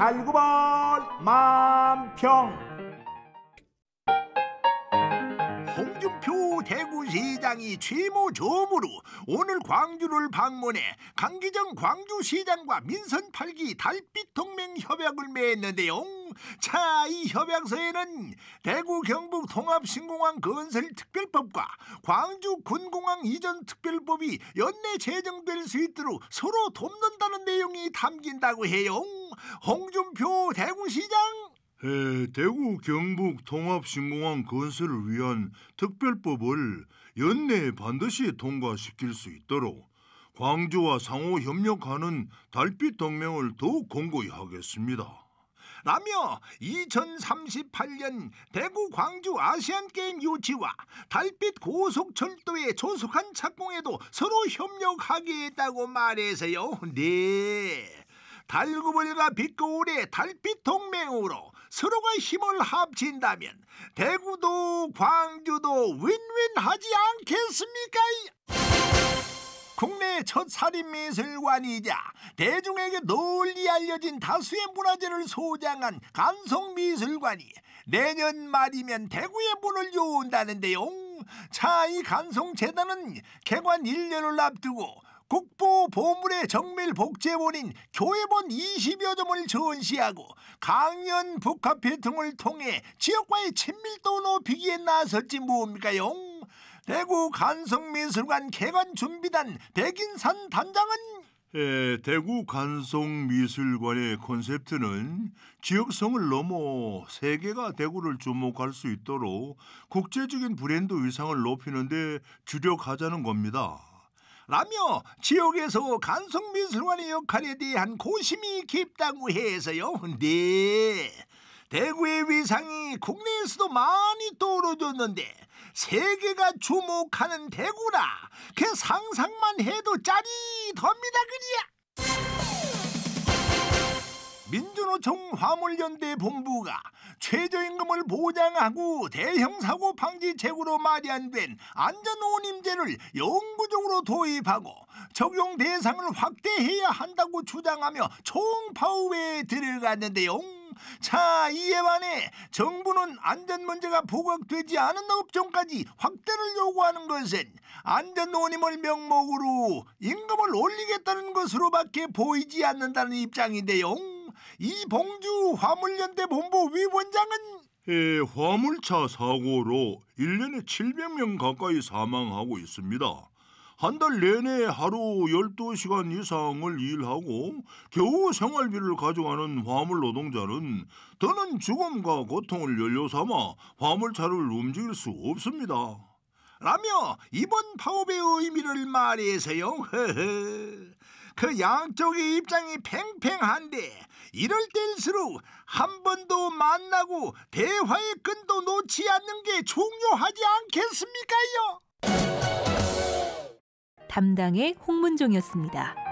달구벌 만평 홍준표 시장이 최모점으로 오늘 광주를 방문해 강기정 광주시장과 민선 8기 달빛동맹 협약을 맺는데요 자, 이 협약서에는 대구 경북 통합신공항 건설 특별법과 광주 군공항 이전 특별법이 연내 제정될 수 있도록 서로 돕는다는 내용이 담긴다고 해요. 홍준표 대구시장 에, 대구 경북 통합신공항 건설을 위한 특별법을 연내에 반드시 통과시킬 수 있도록 광주와 상호 협력하는 달빛 동맹을 더욱 공고히 하겠습니다. 라며 2038년 대구 광주 아시안게임 유치와 달빛 고속철도의 조속한 착공에도 서로 협력하겠다고 말해서요. 네. 달구벌과 빛거울의 달빛 동맹으로 서로가 힘을 합친다면 대구도 광주도 윈윈하지 않겠습니까? 국내 첫 살인미술관이자 대중에게 널리 알려진 다수의 문화재를 소장한 간송미술관이 내년 말이면 대구에 문을 요운다는데요. 차이 간송재단은 개관 1년을 앞두고 국보 보물의 정밀 복제본인 교회본 20여 점을 전시하고 강연 북카페 등을 통해 지역과의 친밀도 높이기에 나섰지 뭡니까요? 대구 간성미술관 개관 준비단 백인산 단장은 예, 대구 간송미술관의 콘셉트는 지역성을 넘어 세계가 대구를 주목할 수 있도록 국제적인 브랜드 위상을 높이는 데 주력하자는 겁니다. 라며 지역에서 간송미술관의 역할에 대한 고심이 깊다고 해서요. 근데 대구의 위상이 국내에서도 많이 떨어졌는데 세계가 주목하는 대구라 그 상상만 해도 짜릿합니다 그리야. 민주노총 화물연대 본부가 최저임금을 보장하고 대형사고 방지책으로 마련된 안전운임제를 영구적으로 도입하고 적용 대상을 확대해야 한다고 주장하며 총파업에 들어갔는데요. 자 이에 반해 정부는 안전 문제가 부각되지 않은 업종까지 확대를 요구하는 것은 안전 논임을 명목으로 임금을 올리겠다는 것으로밖에 보이지 않는다는 입장인데요. 이봉주 화물연대 본부 위원장은 예, 화물차 사고로 1년에 700명 가까이 사망하고 있습니다. 한 달 내내 하루 12시간 이상을 일하고 겨우 생활비를 가져가는 화물 노동자는 더는 죽음과 고통을 연료 삼아 화물차를 움직일 수 없습니다. 라며 이번 파업의 의미를 말해서요. 그 양쪽의 입장이 팽팽한데 이럴 때일수록 한 번도 만나고 대화의 끈도 놓지 않는 게 중요하지 않겠습니까요? 담당의 홍문종이었습니다.